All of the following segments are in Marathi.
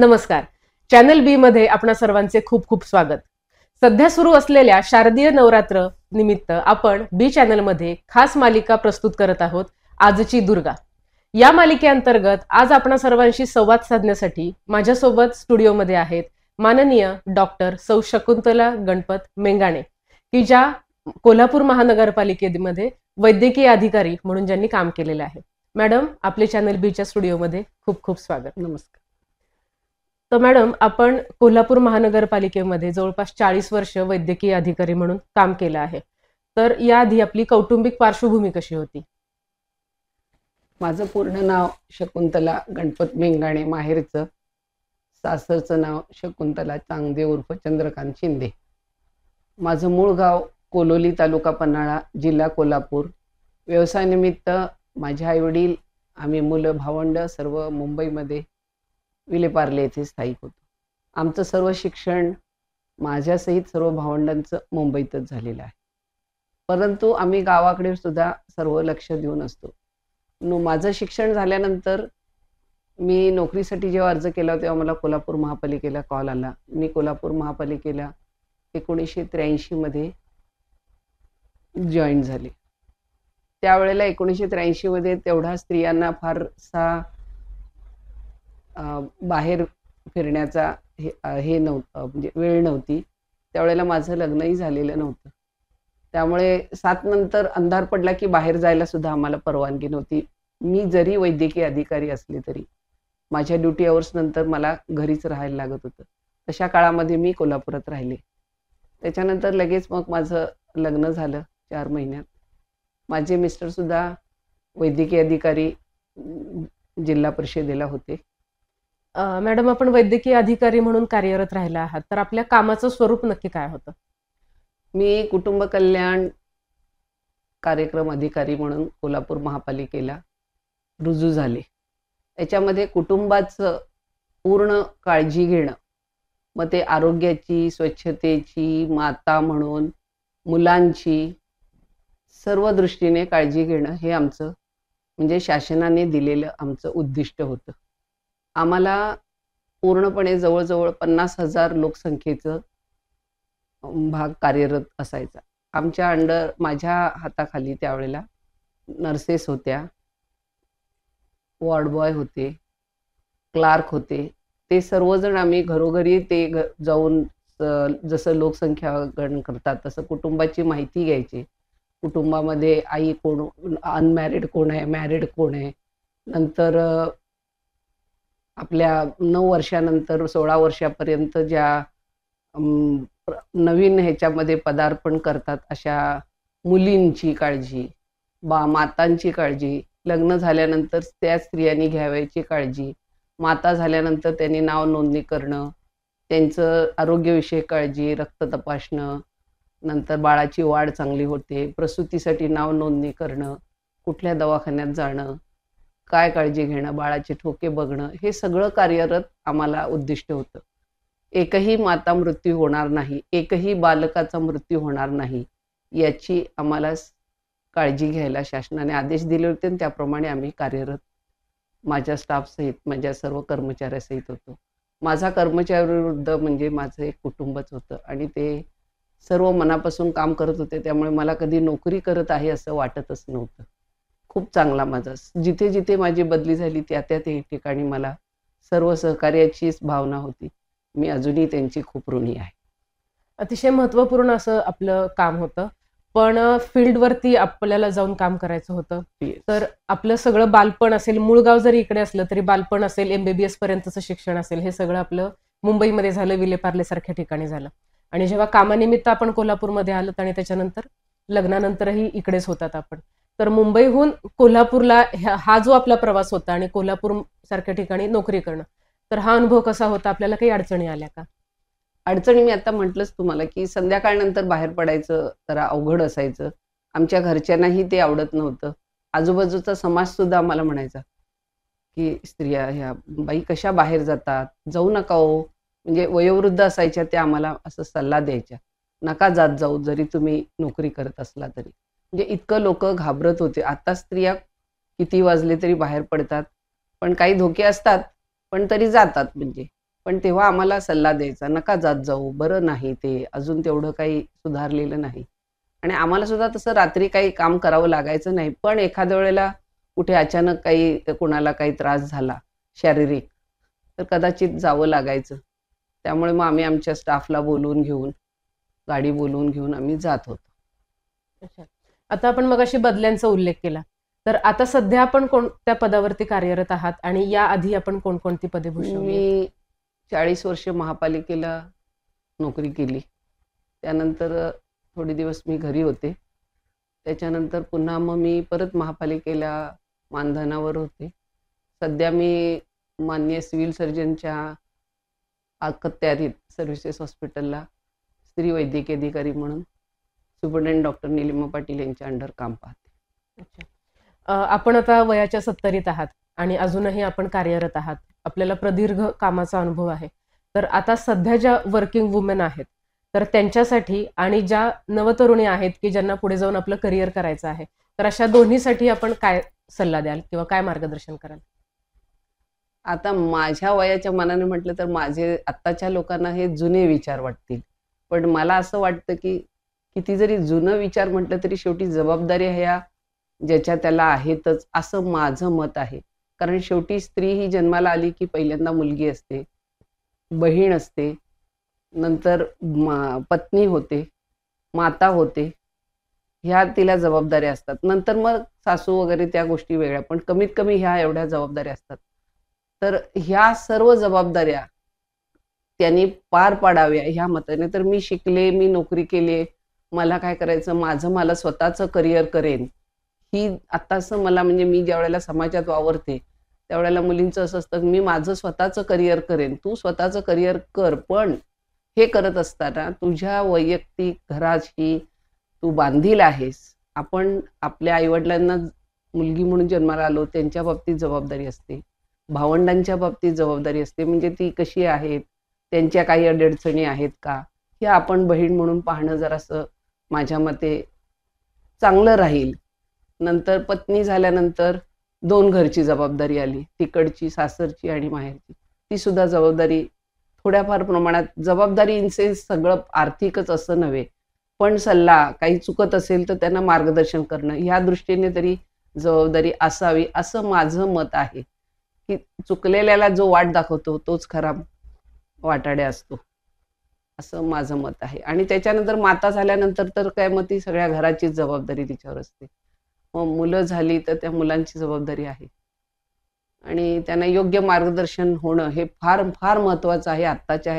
नमस्कार चॅनल बी मध्ये आपण सर्वांचे खूप खूप स्वागत सध्या सुरू असलेल्या शारदीय नवरात्र निमित्त आपण बी मध्ये खास मालिका प्रस्तुत करत आहोत आजची दुर्गा या मालिकेअंतर्गत आज आपण सर्वांशी संवाद साधण्यासाठी माझ्यासोबत स्टुडिओमध्ये आहेत माननीय डॉक्टर सौ शकुंतला गणपत मेंगाणे की ज्या कोल्हापूर महानगरपालिकेमध्ये वैद्यकीय अधिकारी म्हणून ज्यांनी काम केलेलं आहे मॅडम आपले चॅनल बीच्या स्टुडिओमध्ये खूप खूप स्वागत नमस्कार तर मॅडम आपण कोल्हापूर महानगरपालिकेमध्ये जवळपास चाळीस वर्ष वैद्यकीय अधिकारी म्हणून काम केलं आहे तर याआधी आपली कौटुंबिक पार्श्वभूमी कशी होती माझं पूर्ण नाव शकुंतला गणपत मेंगाणे माहेरचं सासरचं नाव शकुंतला चांगदे उर्फ चंद्रकांत शिंदे माझं मूळ गाव कोलोली तालुका पन्हाळा जिल्हा कोल्हापूर व्यवसायानिमित्त माझे आईवडील आम्ही मुलं भावंड सर्व मुंबईमध्ये विलेपार्ले येथे स्थायिक होतो आमचं सर्व शिक्षण माझ्यासहित सर्व भावंडांचं मुंबईतच झालेलं आहे परंतु आम्ही गावाकडे सुद्धा सर्व लक्ष देऊन असतो माझं शिक्षण झाल्यानंतर मी नोकरीसाठी जेव्हा अर्ज केला तेव्हा मला कोल्हापूर महापालिकेला कॉल आला मी कोल्हापूर महापालिकेला एकोणीसशे मध्ये जॉईन झाले त्यावेळेला एकोणीसशे मध्ये तेवढा स्त्रियांना फारसा बाहेर फिरण्याचा हे हे नव्हतं म्हणजे वेळ नव्हती त्यावेळेला माझं लग्नही झालेलं नव्हतं त्यामुळे सात नंतर अंधार पडला की बाहेर जायला सुद्धा आम्हाला परवानगी नव्हती मी जरी वैद्यकीय अधिकारी असले तरी माझ्या ड्युटी आवर्स नंतर मला घरीच राहायला लागत होतं तशा काळामध्ये मी कोल्हापुरात राहिले त्याच्यानंतर लगेच मग माझं लग्न झालं चार महिन्यात माझे मिस्टर सुद्धा वैद्यकीय अधिकारी जिल्हा परिषदेला होते मॅडम आपण वैद्यकीय अधिकारी म्हणून कार्यरत राहिला आहात तर आपल्या कामाचं स्वरूप नक्की काय होतं मी कुटुंब कल्याण कार्यक्रम अधिकारी म्हणून कोल्हापूर महापालिकेला रुजू झाले त्याच्यामध्ये कुटुंबाचं पूर्ण काळजी घेणं मग ते आरोग्याची स्वच्छतेची माता म्हणून मुलांची सर्व दृष्टीने काळजी घेणं हे आमचं म्हणजे शासनाने दिलेलं आमचं उद्दिष्ट होतं आम्हाला पूर्णपणे जवळजवळ पन्नास हजार लोकसंख्येचं भाग कार्यरत असायचा आमच्या अंडर माझ्या हाताखाली त्यावेळेला नर्सेस होत्या वॉर्ड बॉय होते क्लार्क होते ते सर्वजण आम्ही घरोघरी ते जाऊन जसं लोकसंख्या गण करतात तसं कुटुंबाची माहिती घ्यायची कुटुंबामध्ये आई कोण अनमॅरिड कोण आहे मॅरिड कोण आहे नंतर आपल्या नऊ वर्षानंतर सोळा वर्षापर्यंत ज्या नवीन ह्याच्यामध्ये पदार्पण करतात अशा मुलींची काळजी बा मातांची काळजी लग्न झाल्यानंतर त्या स्त्रियांनी घ्यावयाची काळजी माता झाल्यानंतर त्यांनी नाव नोंदणी करणं त्यांचं आरोग्यविषयक काळजी रक्त तपासणं नंतर बाळाची वाढ चांगली होते प्रसूतीसाठी नाव नोंदणी करणं कुठल्या दवाखान्यात जाणं काय काळजी घेणं बाळाचे ठोके बघणं हे सगळं कार्यरत आम्हाला उद्दिष्ट होतं एकही माता मृत्यू होणार नाही एकही बालकाचा मृत्यू होणार नाही याची आम्हाला काळजी घ्यायला शासनाने आदेश दिले होते आणि त्याप्रमाणे आम्ही कार्यरत माझ्या स्टाफसहित माझ्या सर्व कर्मचाऱ्यासहित होतो माझा विरुद्ध म्हणजे माझं एक कुटुंबच होतं आणि ते सर्व मनापासून काम करत होते त्यामुळे मला कधी नोकरी करत आहे असं वाटतच नव्हतं खूप चांगला माझा जिथे जिथे माझी बदली झाली त्या त्या ठिकाणी मला सर्व सहकार्याचीच भावना होती मी अजूनही त्यांची खूप ऋणी आहे अतिशय महत्वपूर्ण असं आपलं काम होतं पण फील्डवरती आपल्याला जाऊन काम करायचं होतं तर आपलं सगळं बालपण असेल मुळगाव जरी इकडे असलं तरी बालपण असेल एमबीबीएस पर्यंतचं शिक्षण असेल हे सगळं आपलं मुंबईमध्ये झालं सारख्या ठिकाणी झालं आणि जेव्हा कामानिमित्त आपण कोल्हापूरमध्ये आलो आणि त्याच्यानंतर लग्नानंतरही इकडेच होतात आपण तर मुंबईहून कोल्हापूरला हा जो आपला प्रवास होता आणि कोल्हापूर सारख्या ठिकाणी नोकरी करणं तर हा अनुभव कसा होता आपल्याला काही अडचणी आल्या का अडचणी मी आता म्हटलंच तुम्हाला की संध्याकाळनंतर बाहेर पडायचं जरा अवघड असायचं आमच्या घरच्यांनाही ते आवडत नव्हतं आजूबाजूचा समाज सुद्धा आम्हाला म्हणायचा की स्त्रिया ह्या बाई कशा बाहेर जातात जाऊ नका हो म्हणजे वयोवृद्ध असायच्या त्या आम्हाला असं सल्ला द्यायच्या नका जात जाऊ जरी तुम्ही नोकरी करत असला तरी म्हणजे इतकं लोक घाबरत होते आता स्त्रिया किती वाजले तरी बाहेर पडतात पण काही धोके असतात पण तरी जातात म्हणजे पण तेव्हा आम्हाला सल्ला द्यायचा नका जात जाऊ बरं नाही ते अजून तेवढं काही सुधारलेलं नाही आणि आम्हाला सुद्धा तसं रात्री काही काम करावं लागायचं नाही पण एखाद्या वेळेला कुठे अचानक काही कोणाला काही त्रास झाला शारीरिक तर कदाचित जावं लागायचं त्यामुळे मग आम्ही आमच्या स्टाफला बोलवून घेऊन गाडी बोलवून घेऊन आम्ही जात होतो आता आपण मग अशी बदल्यांचा उल्लेख केला तर आता सध्या आपण कोणत्या पदावरती कार्यरत आहात आणि या आधी आपण कोणकोणती पदे मी चाळीस वर्ष महापालिकेला नोकरी केली त्यानंतर थोडे दिवस मी घरी होते त्याच्यानंतर पुन्हा मग मी परत महापालिकेला मानधनावर होते सध्या मी मान्य सिव्हिल सर्जनच्या अखत्यारीत सर्व्हिसेस हॉस्पिटलला स्त्री वैद्यकीय अधिकारी म्हणून सुपरिटेंडंट डॉक्टर निलिमा पाटील यांच्या अंडर काम पाहते आपण आता वयाच्या सत्तरीत आहात आणि अजूनही आपण कार्यरत आहात आपल्याला प्रदीर्घ कामाचा अनुभव आहे तर आता सध्या ज्या वर्किंग वुमेन आहेत तर त्यांच्यासाठी आणि ज्या नवतरुणी आहेत की ज्यांना पुढे जाऊन आपलं करिअर करायचं आहे तर अशा दोन्हीसाठी आपण काय सल्ला द्याल किंवा काय मार्गदर्शन कराल आता माझ्या वयाच्या मनाने म्हटलं तर माझे आत्ताच्या लोकांना हे जुने विचार वाटतील पण मला असं वाटतं की किती जरी जुनं विचार म्हटलं तरी शेवटी जबाबदारी ह्या ज्याच्या त्याला आहेतच असं माझं मत आहे कारण शेवटी स्त्री ही जन्माला आली की पहिल्यांदा मुलगी असते बहीण असते नंतर पत्नी होते माता होते ह्या तिला जबाबदाऱ्या असतात नंतर मग सासू वगैरे त्या गोष्टी वेगळ्या पण कमीत कमी ह्या एवढ्या जबाबदाऱ्या असतात तर ह्या सर्व जबाबदाऱ्या त्यांनी पार पाडाव्या ह्या मताने तर मी शिकले मी नोकरी केली मला काय करायचं माझं मला स्वतःचं करिअर करेन ही असं मला म्हणजे मी ज्या वेळेला समाजात वावरते त्यावेळेला मुलींचं असं असतं मी माझं स्वतःचं करिअर करेन तू स्वतःचं करिअर कर पण हे करत असताना तुझ्या वैयक्तिक घराशी तू बांधील आहेस आपण आपल्या आईवडिलांना मुलगी म्हणून जन्माला आलो त्यांच्या बाबतीत जबाबदारी असते भावंडांच्या बाबतीत जबाबदारी असते म्हणजे ती कशी आहेत त्यांच्या काही अडचणी आहेत का हे आपण बहीण म्हणून पाहणं जरासं माझ्या मते चांगलं राहील नंतर पत्नी झाल्यानंतर दोन घरची जबाबदारी आली तिकडची सासरची आणि माहेरची ती सुद्धा जबाबदारी थोड्याफार प्रमाणात जबाबदारी इनसे सगळं आर्थिकच असं नव्हे पण सल्ला काही चुकत असेल तर त्यांना मार्गदर्शन करणं ह्या दृष्टीने तरी जबाबदारी असावी असं माझं मत आहे की चुकलेल्याला जो वाट दाखवतो तोच खराब वाटाड्या असतो असं माझं मत आहे आणि त्याच्यानंतर माता झाल्यानंतर तर काय मग ती सगळ्या घराचीच जबाबदारी तिच्यावर असते मग मुलं झाली तर त्या मुलांची जबाबदारी आहे आणि त्यांना योग्य मार्गदर्शन होणं हे फार फार महत्वाचं आहे आत्ताच्या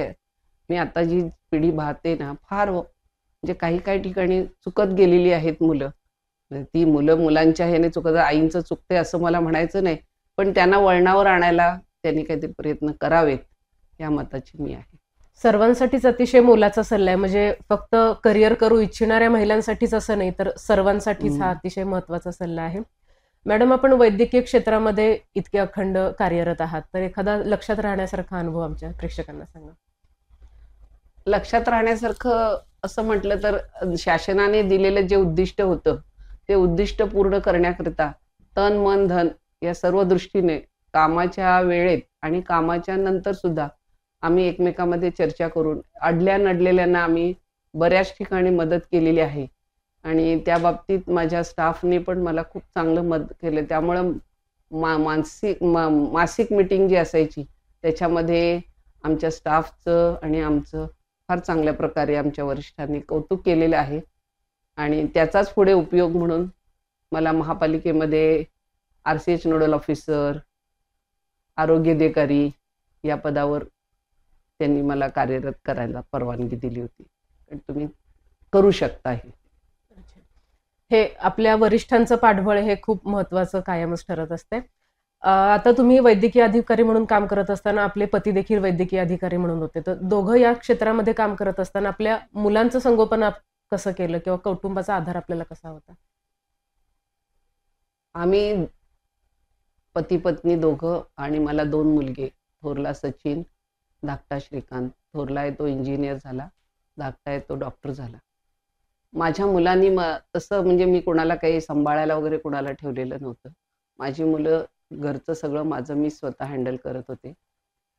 मी आता जी पिढी पाहते ना फार म्हणजे काही काही ठिकाणी चुकत गेलेली आहेत मुलं ती मुलं मुलांच्या ह्याने चुकत आईंचं चुकते असं मला म्हणायचं नाही पण त्यांना वळणावर आणायला त्यांनी काहीतरी प्रयत्न करावेत या मताची मी आहे सर्वांसाठीच अतिशय मोलाचा सल्ला आहे म्हणजे फक्त करिअर करू इच्छिणाऱ्या महिलांसाठीच असं नाही तर सर्वांसाठीच हा अतिशय महत्वाचा सल्ला आहे मॅडम आपण वैद्यकीय क्षेत्रामध्ये इतके अखंड कार्यरत आहात तर एखादा लक्षात राहण्यासारखा अनुभव आमच्या प्रेक्षकांना सांगा लक्षात राहण्यासारखं असं म्हटलं तर शासनाने दिलेलं जे उद्दिष्ट होतं ते उद्दिष्ट पूर्ण करण्याकरिता तन मन धन या सर्व दृष्टीने कामाच्या वेळेत आणि कामाच्या नंतर सुद्धा आम्ही एकमेकामध्ये चर्चा करून अडल्या नडलेल्यांना आम्ही बऱ्याच ठिकाणी मदत केलेली आहे आणि त्या बाबतीत माझ्या स्टाफने पण मला खूप चांगलं मदत केलं त्यामुळं मा मानसिक मा मासिक मीटिंग जी असायची त्याच्यामध्ये आमच्या स्टाफचं आणि आमचं फार चांगल्या प्रकारे आमच्या वरिष्ठांनी कौतुक केलेलं आहे आणि त्याचाच पुढे उपयोग म्हणून मला महापालिकेमध्ये R C H nodal officer आरोग्य अधिकारी या पदावर त्यांनी मला कार्यरत करायला परवानगी दिली होती तुम्ही करू शकता हे हे आपल्या वरिष्ठांचं पाठबळ हे खूप महत्वाचं कायमच ठरत असते आता तुम्ही वैद्यकीय अधिकारी म्हणून काम करत असताना आपले पती देखील वैद्यकीय अधिकारी म्हणून होते तर दोघं या क्षेत्रामध्ये काम करत असताना आपल्या मुलांचं संगोपन कसं केलं किंवा कौटुंबाचा आधार आपल्याला कसा होता आम्ही पती पत्नी दोघं आणि मला दोन मुलगे थोरला सचिन धाकटा श्रीकांत थोरला आहे तो इंजिनियर झाला धाकटा आहे तो डॉक्टर झाला माझ्या मुलांनी तसं म्हणजे मी कोणाला काही सांभाळायला वगैरे कोणाला ठेवलेलं नव्हतं माझी मुलं घरचं सगळं माझं मी स्वतः हँडल करत होते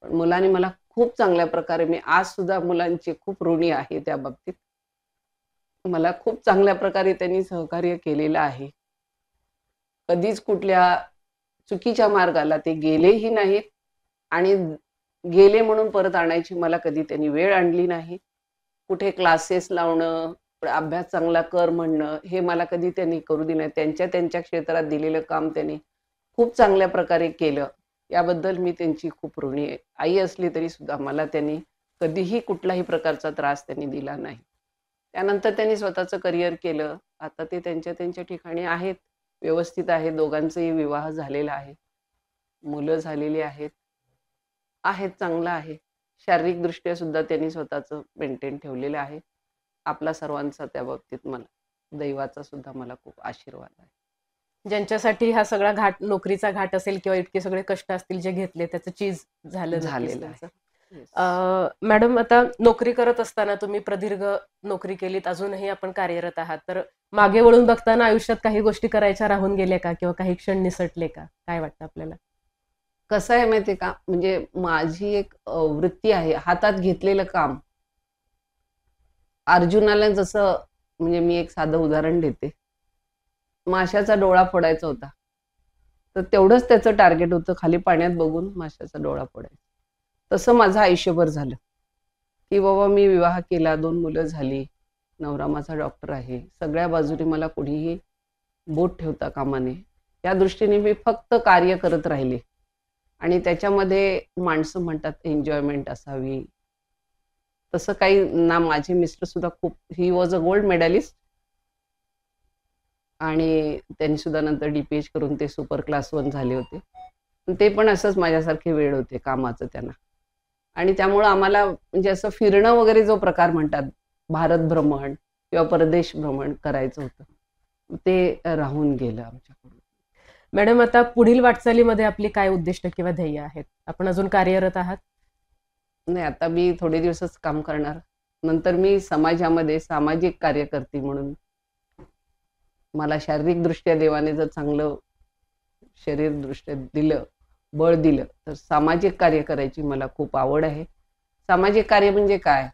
पण मुलांनी मला खूप चांगल्या प्रकारे मी आज सुद्धा मुलांची खूप ऋणी आहे त्या बाबतीत मला खूप चांगल्या प्रकारे त्यांनी सहकार्य केलेलं आहे कधीच कुठल्या चुकीच्या मार्गाला ते गेलेही नाहीत आणि गेले म्हणून परत आणायची मला कधी त्यांनी वेळ आणली नाही कुठे क्लासेस लावणं अभ्यास चांगला कर म्हणणं हे मला कधी त्यांनी करू दिलं त्यांच्या त्यांच्या क्षेत्रात दिलेलं काम त्यांनी खूप चांगल्या प्रकारे केलं याबद्दल मी त्यांची खूप ऋणी आहे आई असली तरी सुद्धा मला त्यांनी कधीही कुठलाही प्रकारचा त्रास त्यांनी दिला नाही त्यानंतर त्यांनी स्वतःचं करिअर केलं आता ते त्यांच्या त्यांच्या ठिकाणी आहेत व्यवस्थित आहे दोघांचाही विवाह झालेला आहे मुलं झालेली आहेत आहे चांगलं आहे शारीरिकदृष्ट्या सुद्धा त्यांनी स्वतःचं मेंटेन ठेवलेलं आहे आपला सर्वांचा त्या बाबतीत मला दैवाचा सुद्धा मला खूप आशीर्वाद आहे ज्यांच्यासाठी हा सगळा घाट नोकरीचा घाट असेल किंवा इतके सगळे कष्ट असतील जे घेतले त्याचं चीज झालं झालेलं आहे मॅडम आता नोकरी करत असताना तुम्ही प्रदीर्घ नोकरी केलीत अजूनही आपण कार्यरत आहात तर मागे वळून बघताना आयुष्यात काही गोष्टी करायच्या राहून गेल्या का किंवा काही क्षण निसटले का काय वाटतं आपल्याला कसं आहे माहिती का म्हणजे माझी एक वृत्ती आहे हातात घेतलेलं काम अर्जुनाला जसं म्हणजे मी एक साधं उदाहरण देते माशाचा डोळा फोडायचा होता तर तेवढंच त्याचं टार्गेट होतं खाली पाण्यात बघून माशाचा डोळा फोडायचा तसं माझं आयुष्यभर झालं की बाबा मी विवाह केला दोन मुलं झाली नवरा माझा डॉक्टर आहे सगळ्या बाजूने मला कुणीही बोट ठेवता कामाने या दृष्टीने मी फक्त कार्य करत राहिले आणि त्याच्यामध्ये माणसं म्हणतात एन्जॉयमेंट असावी तसं काही ना माझे मिस्टर सुद्धा खूप he was a gold medalist आणि त्यांनी सुद्धा नंतर डीपीएच करून ते सुपर क्लास वन झाले होते ते पण असंच माझ्यासारखे वेळ होते कामाचं त्यांना आणि त्यामुळं आम्हाला म्हणजे असं फिरणं वगैरे जो प्रकार म्हणतात भारत भ्रमण किंवा परदेश भ्रमण करायचं होतं ते राहून गेलं आमच्याकडून मॅडम आता पुढील वाटचालीमध्ये आपली काय उद्दिष्ट किंवा ध्येय आहेत आपण अजून कार्यरत आहात नाही आता मी थोडे दिवसच काम करणार नंतर मी समाजामध्ये सामाजिक कार्यकर्ती म्हणून मला शारीरिक दृष्ट्या देवाने जर चांगलं शरीर दृष्ट्या दिलं बळ दिलं तर सामाजिक कार्य करायची मला खूप आवड आहे सामाजिक कार्य म्हणजे काय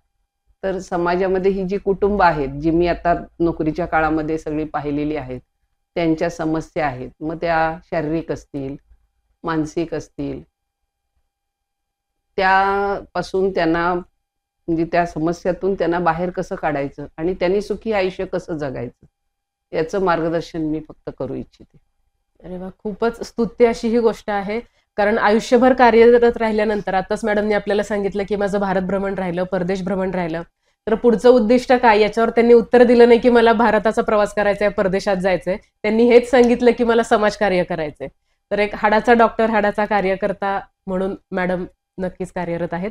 तर समाजामध्ये ही जी कुटुंब आहेत जी मी आता नोकरीच्या काळामध्ये सगळी पाहिलेली आहेत त्यांच्या समस्या आहेत मग त्या शारीरिक असतील मानसिक असतील त्यापासून त्यांना म्हणजे त्या समस्यातून त्यांना बाहेर कसं काढायचं आणि त्यांनी सुखी आयुष्य कसं जगायचं याचं मार्गदर्शन मी फक्त करू इच्छिते अरे वा खूपच स्तुत्य अशी ही गोष्ट आहे कारण आयुष्यभर कार्यरत राहिल्यानंतर आताच मॅडमने आपल्याला सांगितलं की माझं भारत भ्रमण राहिलं परदेश भ्रमण राहिलं तर पुढचं उद्दिष्ट काय याच्यावर त्यांनी उत्तर दिलं नाही की मला भारताचा प्रवास करायचा आहे परदेशात जायचंय त्यांनी हेच सांगितलं की मला समाजकार्य करायचंय तर एक हाडाचा डॉक्टर हाडाचा कार्यकर्ता म्हणून मॅडम नक्कीच कार्यरत आहेत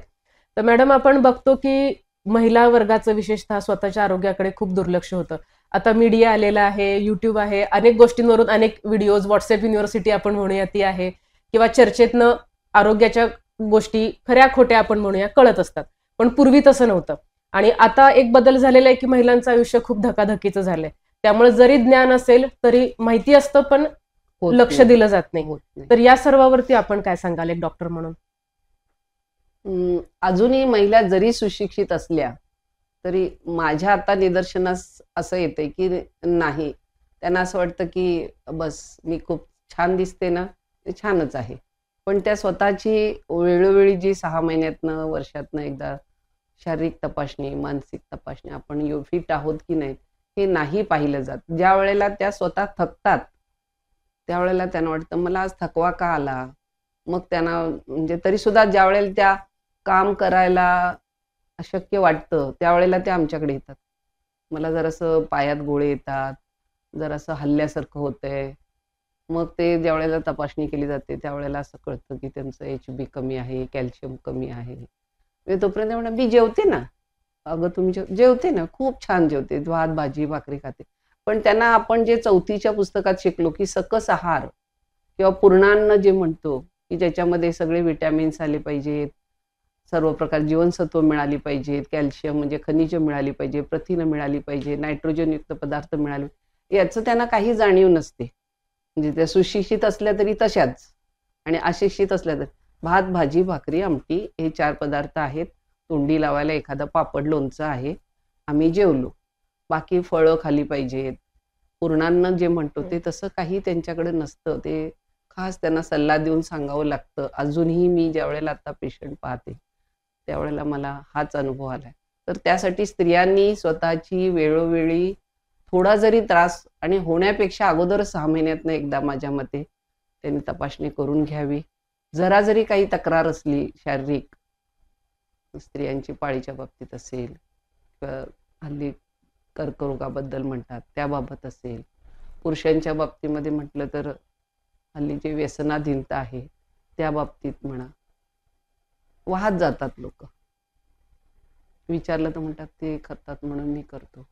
तर मॅडम आपण बघतो की महिला वर्गाचं विशेषतः स्वतःच्या आरोग्याकडे खूप दुर्लक्ष होतं आता मीडिया आलेला आहे युट्यूब आहे अनेक गोष्टींवरून अनेक व्हिडिओज व्हॉट्सअप युनिव्हर्सिटी आपण म्हणूया ती आहे किंवा चर्चेतनं आरोग्याच्या गोष्टी खऱ्या खोट्या आपण म्हणूया कळत असतात पण पूर्वी तसं नव्हतं आणि आता एक बदल झालेला आहे की महिलांचं आयुष्य खूप धकाधकीचं झालंय त्यामुळे जरी ज्ञान असेल तरी माहिती असतं पण लक्ष दिलं जात नाही तर या सर्वावरती आपण काय सांगाल एक डॉक्टर म्हणून अजूनही महिला जरी सुशिक्षित असल्या तरी माझ्या आता निदर्शनास असं येते की नाही त्यांना असं वाटतं की बस मी खूप छान दिसते ना छानच आहे पण त्या स्वतःची वेळोवेळी जी सहा महिन्यातनं वर्षातनं एकदा शारीरिक तपासणी मानसिक तपासणी आपण यो फिट आहोत की नाही हे नाही पाहिलं जात ज्या वेळेला त्या स्वतः थकतात त्यावेळेला त्यांना वाटतं मला आज थकवा का आला मग त्यांना म्हणजे तरी सुद्धा ज्या वेळेला त्या काम करायला अशक्य वाटतं त्यावेळेला त्या आमच्याकडे येतात मला जरासं पायात गोळे येतात असं हल्ल्यासारखं होतंय मग ते ज्या वेळेला तपासणी केली जाते त्यावेळेला असं कळतं की त्यांचं एच बी कमी आहे कॅल्शियम कमी आहे म्हणजे तोपर्यंत म्हणजे मी जेवते ना अगं तुम्ही जेवते ना खूप छान जेवते भात भाजी भाकरी खाते पण त्यांना आपण जे चौथीच्या पुस्तकात शिकलो की सकस आहार किंवा पूर्णान्न जे म्हणतो की ज्याच्यामध्ये सगळे विटॅमिन्स आले पाहिजेत सर्व प्रकार जीवनसत्व मिळाली पाहिजेत कॅल्शियम म्हणजे खनिज मिळाली पाहिजे प्रथिनं मिळाली पाहिजे नायट्रोजन युक्त पदार्थ मिळाले याचं त्यांना काही जाणीव नसते म्हणजे त्या सुशिक्षित असल्या तरी तशाच आणि अशिक्षित असल्या तरी भात भाजी भाकरी आमटी हे चार पदार्थ आहेत तोंडी लावायला एखादा पापड लोणचं आहे आम्ही जेवलो बाकी फळं खाली पाहिजेत पूर्णांना जे म्हणतो ते तसं काही त्यांच्याकडे नसतं ते खास त्यांना सल्ला देऊन सांगावं लागतं अजूनही मी ज्या वेळेला आता पेशंट पाहते त्यावेळेला मला हाच अनुभव आलाय तर त्यासाठी स्त्रियांनी स्वतःची वेळोवेळी थोडा जरी त्रास आणि होण्यापेक्षा अगोदर सहा महिन्यातनं एकदा माझ्या मते त्यांनी तपासणी करून घ्यावी जरा जरी काही तक्रार असली शारीरिक स्त्रियांची पाळीच्या बाबतीत असेल किंवा हल्ली कर्करोगाबद्दल म्हणतात त्याबाबत असेल पुरुषांच्या बाबतीमध्ये म्हटलं तर हल्ली जे व्यसनाधीनता आहे त्या बाबतीत म्हणा वाहत जातात लोक विचारलं तर म्हणतात ते करतात म्हणून मी करतो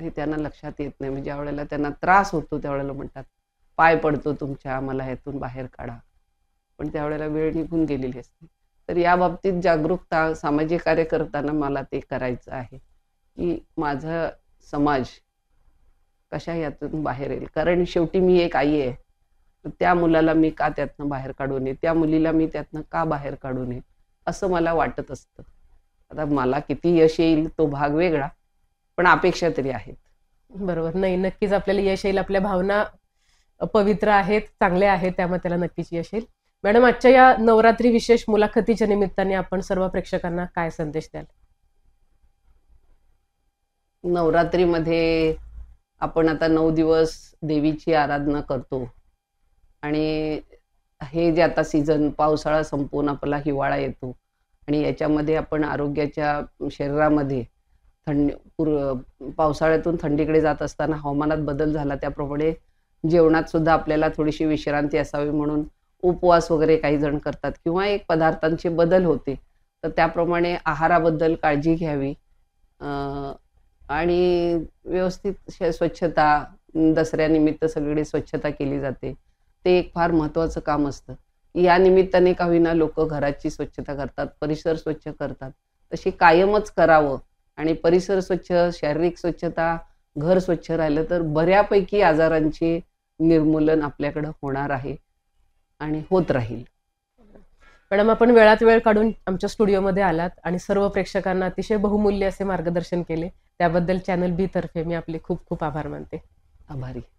हे त्यांना लक्षात येत नाही म्हणजे ज्या वेळेला त्यांना त्रास होतो त्यावेळेला म्हणतात पाय पडतो तुमच्या मला ह्यातून बाहेर काढा पण त्यावेळेला वेळ निघून गेलेली असते तर या बाबतीत जागरूकता सामाजिक कार्य करताना मला ते करायचं आहे की माझा समाज कशा यातून बाहेर येईल कारण शेवटी मी एक आई आहे त्या मुलाला मी का त्यातनं बाहेर काढू नये त्या मुलीला मी त्यातनं का बाहेर काढू नये असं मला वाटत असतं आता मला किती यश येईल तो भाग वेगळा पण अपेक्षा तरी आहेत बरोबर नाही नक्कीच आपल्याला यश येईल आपल्या भावना पवित्र आहेत चांगल्या आहेत त्यामुळे त्याला नक्कीच यश येईल मॅडम आजच्या या नवरात्री विशेष मुलाखतीच्या निमित्ताने आपण सर्व प्रेक्षकांना काय संदेश द्याल नवरात्रीमध्ये आपण आता नऊ दिवस देवीची आराधना करतो आणि हे जे आता सीझन पावसाळा संपून आपला हिवाळा येतो आणि याच्यामध्ये आपण आरोग्याच्या शरीरामध्ये थंड पूर पावसाळ्यातून थंडीकडे जात असताना हवामानात बदल झाला त्याप्रमाणे जेवणात सुद्धा आपल्याला थोडीशी विश्रांती असावी म्हणून उपवास वगैरे काही जण करतात किंवा एक पदार्थांचे बदल होते तर त्याप्रमाणे आहाराबद्दल काळजी घ्यावी आणि व्यवस्थित स्वच्छता दसऱ्यानिमित्त सगळी स्वच्छता केली जाते ते एक फार महत्त्वाचं काम असतं या निमित्ताने काही ना लोक घराची स्वच्छता करतात परिसर स्वच्छ करतात तशी कायमच करावं आणि परिसर स्वच्छ शारीरिक स्वच्छता घर स्वच्छ राहिलं तर बऱ्यापैकी आजारांचे निर्मूलन आपल्याकडं होणार आहे आणि होत राहील मॅडम आपण वेळात वेळ काढून आमच्या स्टुडिओमध्ये आलात आणि सर्व प्रेक्षकांना अतिशय बहुमूल्य असे मार्गदर्शन केले त्याबद्दल चॅनल बी तर्फे मी आपले खूप खूप आभार मानते आभारी